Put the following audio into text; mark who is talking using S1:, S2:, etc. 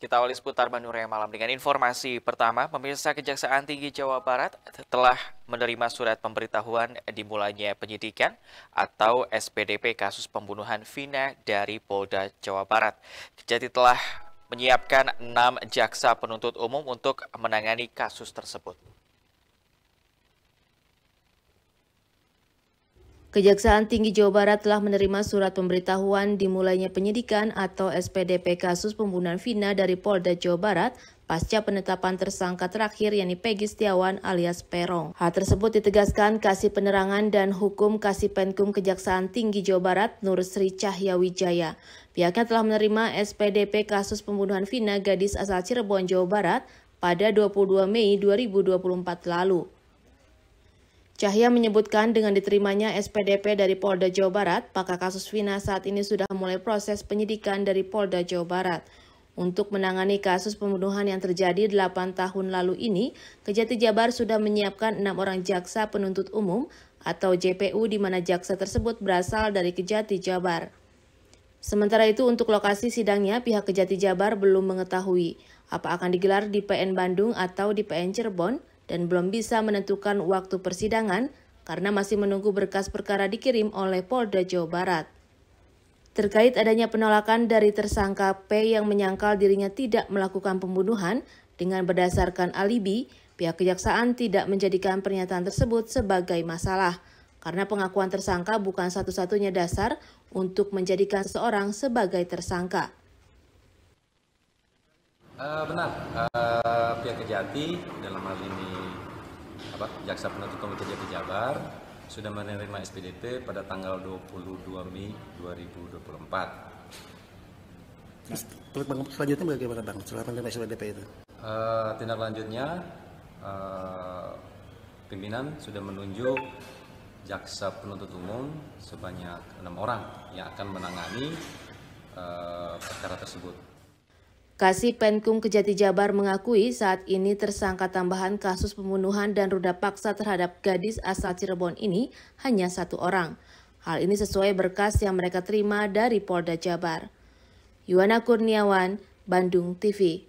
S1: Kita awali seputar Bandung Raya Malam dengan informasi pertama, pemirsa Kejaksaan Tinggi Jawa Barat telah menerima surat pemberitahuan dimulainya penyidikan atau SPDP kasus pembunuhan Vina dari Polda Jawa Barat. Jadi telah menyiapkan enam jaksa penuntut umum untuk menangani kasus tersebut.
S2: Kejaksaan Tinggi Jawa Barat telah menerima surat pemberitahuan dimulainya penyidikan atau SPDP kasus pembunuhan Vina dari Polda Jawa Barat pasca penetapan tersangka terakhir yakni Peggy Setiawan alias Perong. Hal tersebut ditegaskan Kasih Penerangan dan Hukum Kasih Penkum Kejaksaan Tinggi Jawa Barat Nur Sri Cahyawijaya. Pihaknya telah menerima SPDP kasus pembunuhan Vina gadis asal Cirebon Jawa Barat pada 22 Mei 2024 lalu. Cahya menyebutkan dengan diterimanya SPDP dari Polda Jawa Barat, maka kasus Vina saat ini sudah mulai proses penyidikan dari Polda Jawa Barat. Untuk menangani kasus pembunuhan yang terjadi 8 tahun lalu ini, Kejati Jabar sudah menyiapkan enam orang jaksa penuntut umum atau JPU di mana jaksa tersebut berasal dari Kejati Jabar. Sementara itu untuk lokasi sidangnya pihak Kejati Jabar belum mengetahui apa akan digelar di PN Bandung atau di PN Cirebon, dan belum bisa menentukan waktu persidangan karena masih menunggu berkas perkara dikirim oleh Polda Jawa Barat. Terkait adanya penolakan dari tersangka P yang menyangkal dirinya tidak melakukan pembunuhan dengan berdasarkan alibi, pihak kejaksaan tidak menjadikan pernyataan tersebut sebagai masalah karena pengakuan tersangka bukan satu-satunya dasar untuk menjadikan seseorang sebagai tersangka.
S3: Uh, benar, uh, pihak Kejati dalam hal ini apa, Jaksa Penuntut Umum Kejati Jabar sudah menerima SPDP pada tanggal 22 Mei 2024. Nah, selanjutnya bagaimana Bang setelah menerima SPDP itu? Uh, tindak lanjutnya uh, pimpinan sudah menunjuk jaksa penuntut umum sebanyak enam orang yang akan menangani uh, perkara tersebut.
S2: Kasih Penkum Kejati Jabar mengakui saat ini tersangka tambahan kasus pembunuhan dan ruda paksa terhadap gadis asal Cirebon ini hanya satu orang. Hal ini sesuai berkas yang mereka terima dari Polda Jabar. Yuwana Kurniawan, Bandung TV.